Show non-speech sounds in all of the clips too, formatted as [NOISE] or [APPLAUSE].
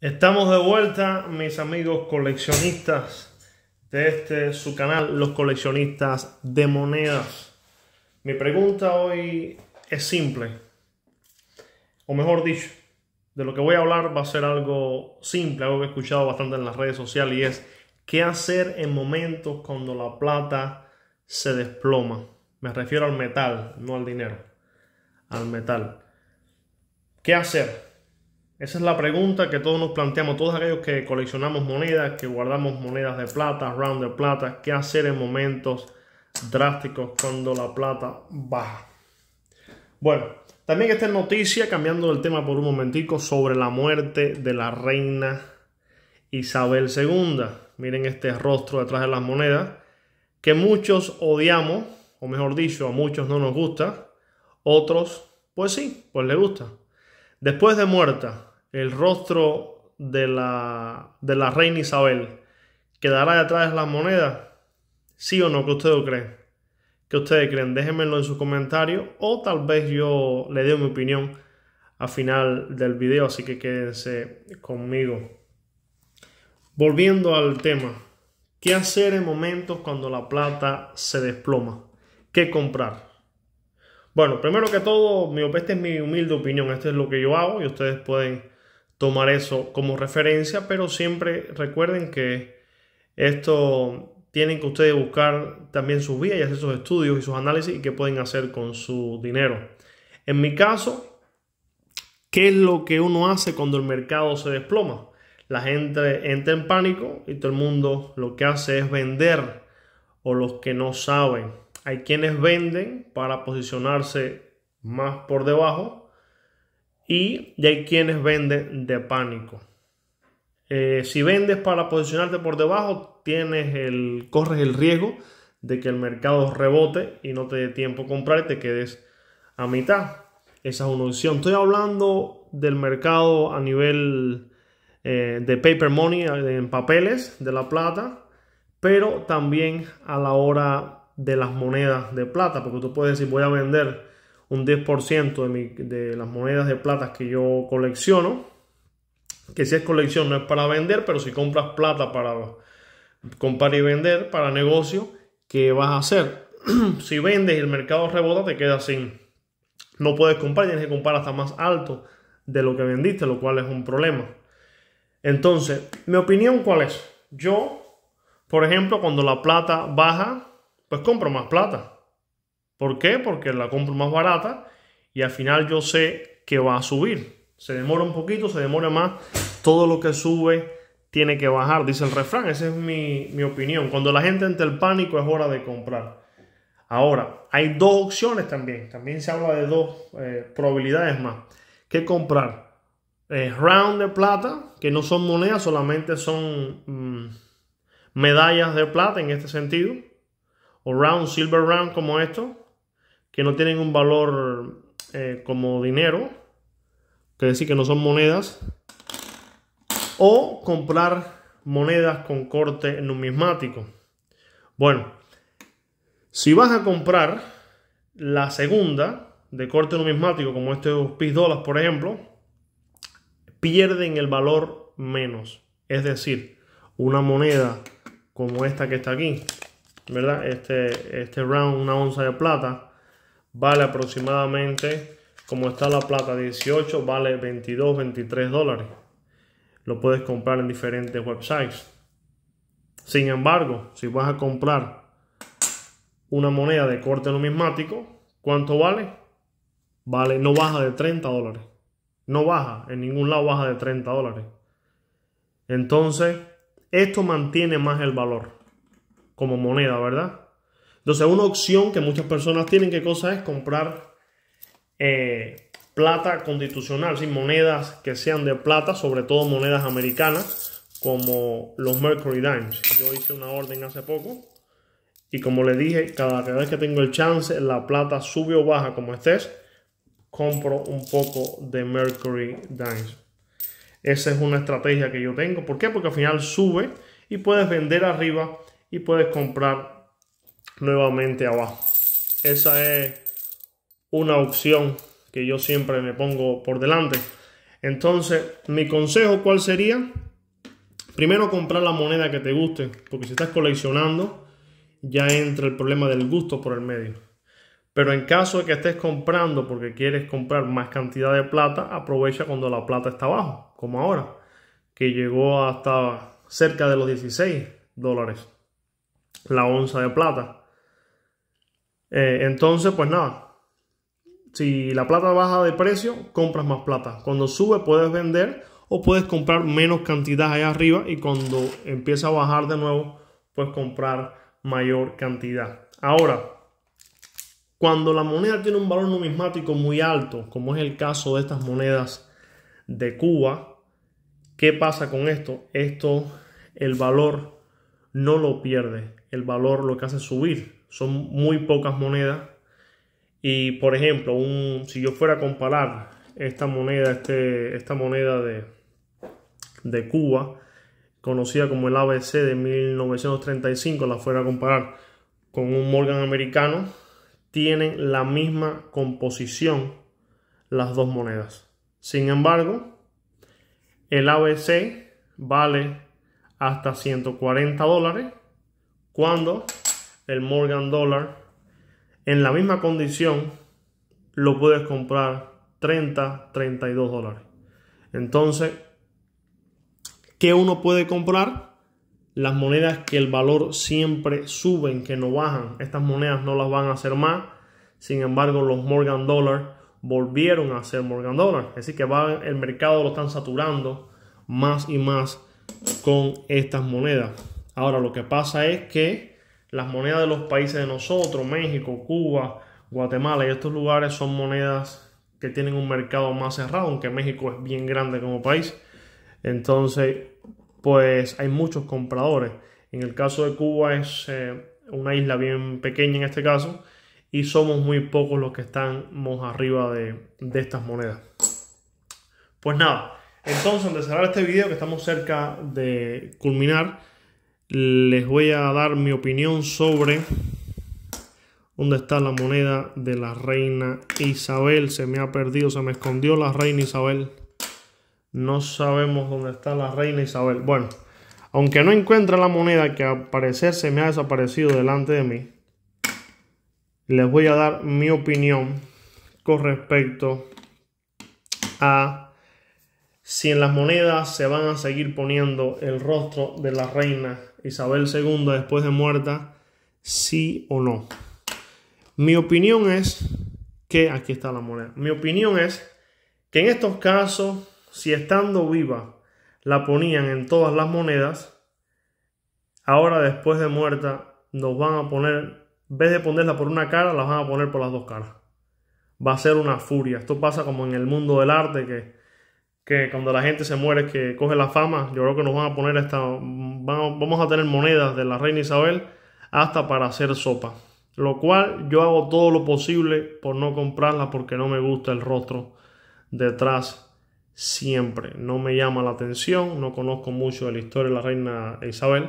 Estamos de vuelta, mis amigos coleccionistas de este su canal, los coleccionistas de monedas. Mi pregunta hoy es simple, o mejor dicho, de lo que voy a hablar va a ser algo simple, algo que he escuchado bastante en las redes sociales y es qué hacer en momentos cuando la plata se desploma. Me refiero al metal, no al dinero, al metal. ¿Qué hacer? Esa es la pregunta que todos nos planteamos, todos aquellos que coleccionamos monedas, que guardamos monedas de plata, round de plata, qué hacer en momentos drásticos cuando la plata baja. Bueno, también esta noticia, cambiando el tema por un momentico, sobre la muerte de la reina Isabel II. Miren este rostro detrás de las monedas, que muchos odiamos, o mejor dicho, a muchos no nos gusta, otros, pues sí, pues le gusta. Después de muerta, el rostro de la, de la reina Isabel quedará detrás de las monedas? ¿Sí o no? ¿Qué ustedes creen? ¿Qué ustedes creen? Déjenmelo en sus comentarios o tal vez yo le dé mi opinión al final del video, así que quédense conmigo. Volviendo al tema, ¿qué hacer en momentos cuando la plata se desploma? ¿Qué comprar? Bueno, primero que todo, Esta es mi humilde opinión, esto es lo que yo hago y ustedes pueden tomar eso como referencia, pero siempre recuerden que esto tienen que ustedes buscar también sus vías y hacer sus estudios y sus análisis y qué pueden hacer con su dinero. En mi caso, ¿qué es lo que uno hace cuando el mercado se desploma? La gente entra en pánico y todo el mundo lo que hace es vender o los que no saben. Hay quienes venden para posicionarse más por debajo y, hay quienes venden de pánico. Eh, si vendes para posicionarte por debajo, tienes el, corres el riesgo de que el mercado rebote y no te dé tiempo a comprar y te quedes a mitad. Esa es una opción. Estoy hablando del mercado a nivel eh, de paper money, en papeles, de la plata, pero también a la hora de las monedas de plata, porque tú puedes decir voy a vender un 10% de, las monedas de plata que yo colecciono, que si es colección no es para vender, pero si compras plata para comprar y vender, para negocio, ¿qué vas a hacer? [CLEARS THROAT] si vendes y el mercado rebota, te quedas sin. No puedes comprar, tienes que comprar hasta más alto de lo que vendiste, lo cual es un problema. Entonces, mi opinión cuál es? Yo, por ejemplo, cuando la plata baja, pues compro más plata. ¿Por qué? Porque la compro más barata y al final yo sé que va a subir. Se demora un poquito, se demora más. Todo lo que sube tiene que bajar, dice el refrán. Esa es mi, opinión. Cuando la gente entra el pánico es hora de comprar. Ahora, hay dos opciones también. También se habla de dos eh, probabilidades más. ¿Qué comprar? Eh, round de plata, que no son monedas, solamente son mm, medallas de plata en este sentido. O round, silver round como esto que no tienen un valor eh, como dinero, que decir que no son monedas, o comprar monedas con corte numismático. Bueno, si vas a comprar la segunda de corte numismático, como estos PIS dólares, por ejemplo, pierden el valor menos. Es decir, una moneda como esta que está aquí, ¿verdad? Este, este round, una onza de plata, vale aproximadamente, como está la plata 18, vale 22, 23 dólares. Lo puedes comprar en diferentes websites. Sin embargo, si vas a comprar una moneda de corte numismático, ¿cuánto vale? Vale, no baja de 30 dólares. No baja, en ningún lado baja de 30 dólares. Entonces, esto mantiene más el valor como moneda, ¿verdad? Entonces, una opción que muchas personas tienen, que cosa es? Comprar eh, plata constitucional, sin monedas que sean de plata, sobre todo monedas americanas, como los Mercury Dimes. Yo hice una orden hace poco y como le dije, cada vez que tengo el chance, la plata sube o baja como estés, compro un poco de Mercury Dimes. Esa es una estrategia que yo tengo. ¿Por qué? Porque al final sube y puedes vender arriba y puedes comprar nuevamente abajo. Esa es una opción que yo siempre me pongo por delante. Entonces, mi consejo, ¿cuál sería? Primero comprar la moneda que te guste, porque si estás coleccionando, ya entra el problema del gusto por el medio. Pero en caso de que estés comprando porque quieres comprar más cantidad de plata, aprovecha cuando la plata está abajo, como ahora, que llegó hasta cerca de los 16 dólares la onza de plata. Eh, entonces, pues nada, si la plata baja de precio, compras más plata. Cuando sube, puedes vender o puedes comprar menos cantidad allá arriba y cuando empieza a bajar de nuevo, puedes comprar mayor cantidad. Ahora, cuando la moneda tiene un valor numismático muy alto, como es el caso de estas monedas de Cuba, ¿qué pasa con esto? Esto, el valor no lo pierde, el valor lo que hace es subir son muy pocas monedas. Y por ejemplo, si yo fuera a comparar esta moneda, este, esta moneda de, de Cuba, conocida como el ABC de 1935, la fuera a comparar con un Morgan americano, tienen la misma composición las dos monedas. Sin embargo, el ABC vale hasta 140 dólares cuando el Morgan Dollar, en la misma condición lo puedes comprar 30, 32 dólares. Entonces, ¿qué uno puede comprar? Las monedas que el valor siempre suben, que no bajan. Estas monedas no las van a hacer más. Sin embargo, los Morgan Dollar volvieron a ser Morgan Dollar. Es decir, que el mercado lo están saturando más y más con estas monedas. Ahora, lo que pasa es que las monedas de los países de nosotros, México, Cuba, Guatemala y estos lugares son monedas que tienen un mercado más cerrado, aunque México es bien grande como país. Entonces, pues hay muchos compradores. En el caso de Cuba es eh, una isla bien pequeña en este caso y somos muy pocos los que estamos arriba de, de estas monedas. Pues nada, entonces antes de cerrar este video que estamos cerca de culminar, les voy a dar mi opinión sobre dónde está la moneda de la reina Isabel. Se me ha perdido, se me escondió la reina Isabel. No sabemos dónde está la reina Isabel. Bueno, aunque no encuentre la moneda que al parecer se me ha desaparecido delante de mí, les voy a dar mi opinión con respecto a si en las monedas se van a seguir poniendo el rostro de la reina Isabel II después de muerta, sí o no. Mi opinión es que, aquí está la moneda, mi opinión es que en estos casos, si estando viva la ponían en todas las monedas, ahora después de muerta nos van a poner, en vez de ponerla por una cara, la van a poner por las dos caras. Va a ser una furia. Esto pasa como en el mundo del arte que que cuando la gente se muere, que coge la fama, yo creo que nos van a poner esta, vamos a tener monedas de la reina Isabel hasta para hacer sopa. Lo cual yo hago todo lo posible por no comprarla porque no me gusta el rostro detrás siempre. No me llama la atención, no conozco mucho de la historia de la reina Isabel,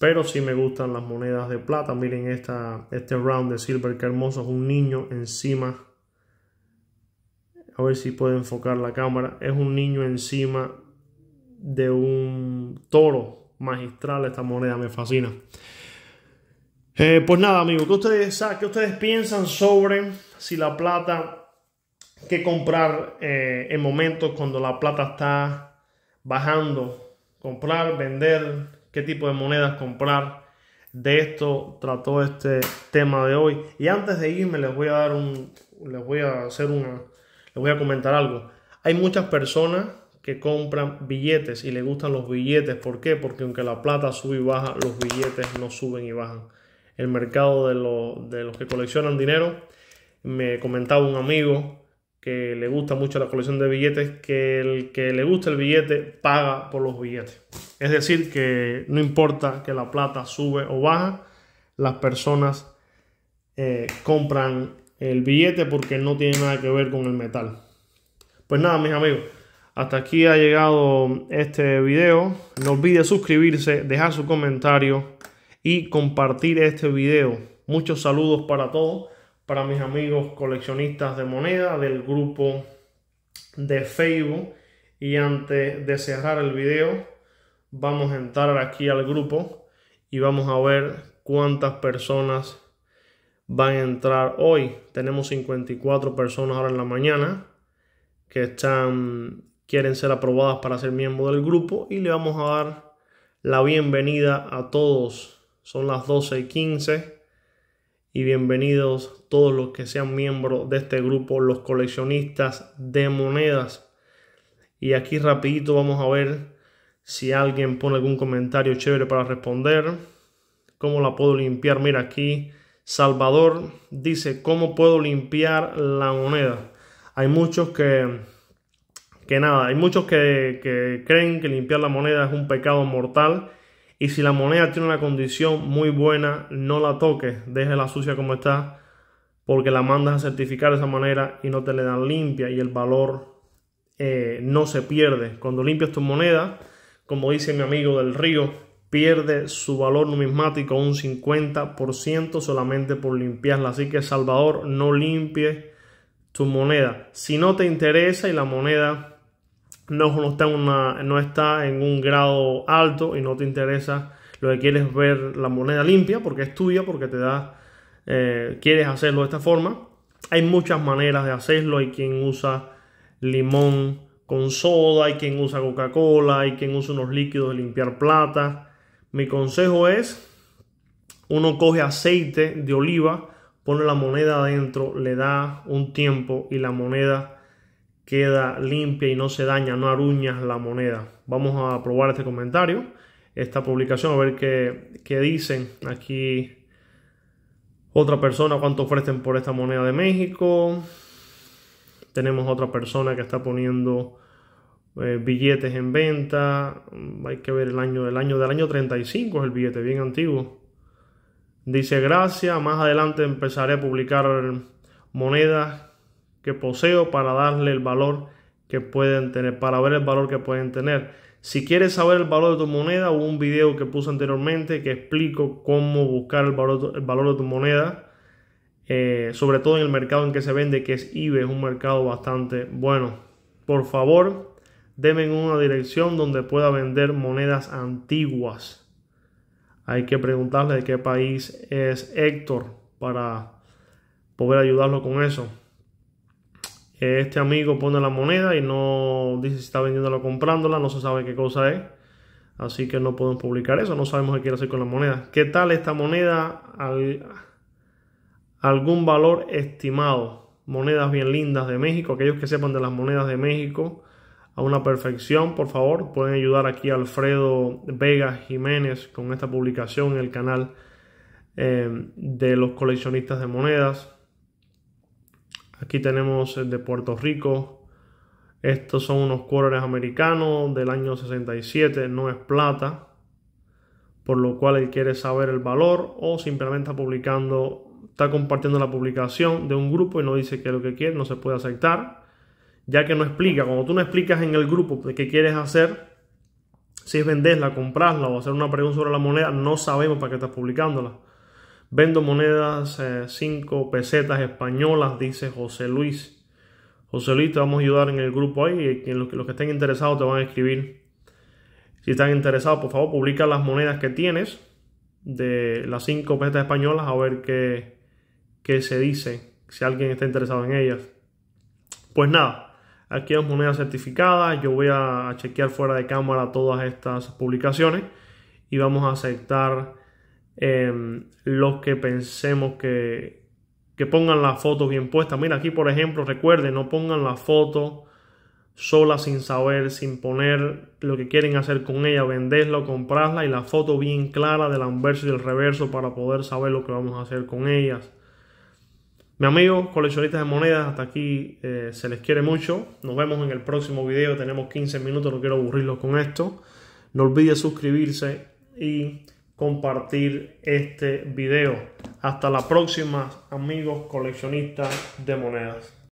pero sí me gustan las monedas de plata. Miren este round de silver, que hermoso, es un niño encima a ver si puedo enfocar la cámara. Es un niño encima de un toro magistral. Esta moneda me fascina. Eh, pues nada, amigos, ¿qué ustedes, piensan sobre si la plata Qué comprar eh, en momentos cuando la plata está bajando? Comprar, vender, qué tipo de monedas comprar. De esto trató este tema de hoy. Y antes de irme les voy a dar un, les voy a hacer una, les voy a comentar algo. Hay muchas personas que compran billetes y les gustan los billetes. ¿Por qué? Porque aunque la plata sube y baja, los billetes no suben y bajan. El mercado de, los que coleccionan dinero, me comentaba un amigo que le gusta mucho la colección de billetes, que el que le gusta el billete paga por los billetes. Es decir, que no importa que la plata sube o baja, las personas eh, compran el billete porque no tiene nada que ver con el metal. Pues nada, mis amigos, hasta aquí ha llegado este video. No olvide suscribirse, dejar su comentario y compartir este video. Muchos saludos para todos, para mis amigos coleccionistas de moneda del grupo de Facebook. Y antes de cerrar el video, vamos a entrar aquí al grupo y vamos a ver cuántas personas van a entrar hoy. Tenemos 54 personas ahora en la mañana que están, quieren ser aprobadas para ser miembro del grupo y le vamos a dar la bienvenida a todos. Son las 12 y 15 y bienvenidos todos los que sean miembros de este grupo, los coleccionistas de monedas. Y aquí rapidito vamos a ver si alguien pone algún comentario chévere para responder. ¿Cómo la puedo limpiar? Mira aquí Salvador dice, ¿cómo puedo limpiar la moneda? Hay muchos que, que nada, hay muchos que, que creen que limpiar la moneda es un pecado mortal. Y si la moneda tiene una condición muy buena, no la toques, la sucia como está, porque la mandas a certificar de esa manera y no te le dan limpia y el valor eh, no se pierde. Cuando limpias tu moneda, como dice mi amigo del río, pierde su valor numismático un 50% solamente por limpiarla. Así que Salvador, no limpie tu moneda. Si no te interesa y la moneda no, está, en no está en un grado alto y no te interesa, lo que quieres ver la moneda limpia porque es tuya, porque te da, eh, quieres hacerlo de esta forma. Hay muchas maneras de hacerlo. Hay quien usa limón con soda, hay quien usa Coca-Cola, hay quien usa unos líquidos de limpiar plata mi consejo es, uno coge aceite de oliva, pone la moneda adentro, le da un tiempo y la moneda queda limpia y no se daña, no aruñas la moneda. Vamos a probar este comentario, esta publicación, a ver qué, qué dicen aquí otra persona, cuánto ofrecen por esta moneda de México. Tenemos otra persona que está poniendo eh, billetes en venta, mm, hay que ver el año, del año del año 35 es el billete, bien antiguo. Dice gracias, más adelante empezaré a publicar monedas que poseo para darle el valor que pueden tener, para ver el valor que pueden tener. Si quieres saber el valor de tu moneda, hubo un video que puse anteriormente que explico cómo buscar el valor, el valor de tu moneda, eh, sobre todo en el mercado en que se vende, que es IBE, es un mercado bastante bueno. Por favor, Deme una dirección donde pueda vender monedas antiguas. Hay que preguntarle de qué país es Héctor para poder ayudarlo con eso. Este amigo pone la moneda y no dice si está vendiéndola o comprándola, no se sabe qué cosa es. Así que no podemos publicar eso, no sabemos qué quiere hacer con la moneda. ¿Qué tal esta moneda? algún valor estimado. Monedas bien lindas de México. Aquellos que sepan de las monedas de México, a una perfección. Por favor, pueden ayudar aquí a Alfredo Vega Jiménez con esta publicación en el canal eh, de los coleccionistas de monedas. Aquí tenemos el eh, de Puerto Rico. Estos son unos quarters americanos del año 67, no es plata, por lo cual él quiere saber el valor o simplemente está publicando, está compartiendo la publicación de un grupo y no dice qué es lo que quiere, no se puede aceptar ya que no explica. Cuando tú no explicas en el grupo de qué quieres hacer, si es venderla, comprarla o hacer una pregunta sobre la moneda, no sabemos para qué estás publicándola. Vendo monedas 5 eh, pesetas españolas, dice José Luis. José Luis, te vamos a ayudar en el grupo ahí. Y los, que estén interesados te van a escribir. Si están interesados, por favor, publica las monedas que tienes de las 5 pesetas españolas a ver qué, qué se dice, si alguien está interesado en ellas. Pues nada, Aquí hay monedas certificadas. Yo voy a chequear fuera de cámara todas estas publicaciones y vamos a aceptar em, los que pensemos que, pongan las fotos bien puestas. Mira, aquí por ejemplo, recuerden, no pongan la foto sola sin saber, sin poner lo que quieren hacer con ella, venderla, o comprarla y la foto bien clara del anverso y del reverso para poder saber lo que vamos a hacer con ellas. Mi amigo, coleccionistas de monedas, hasta aquí eh, se les quiere mucho. Nos vemos en el próximo video. Tenemos 15 minutos, no quiero aburrirlo con esto. No olvide suscribirse y compartir este video. Hasta la próxima, amigos coleccionistas de monedas.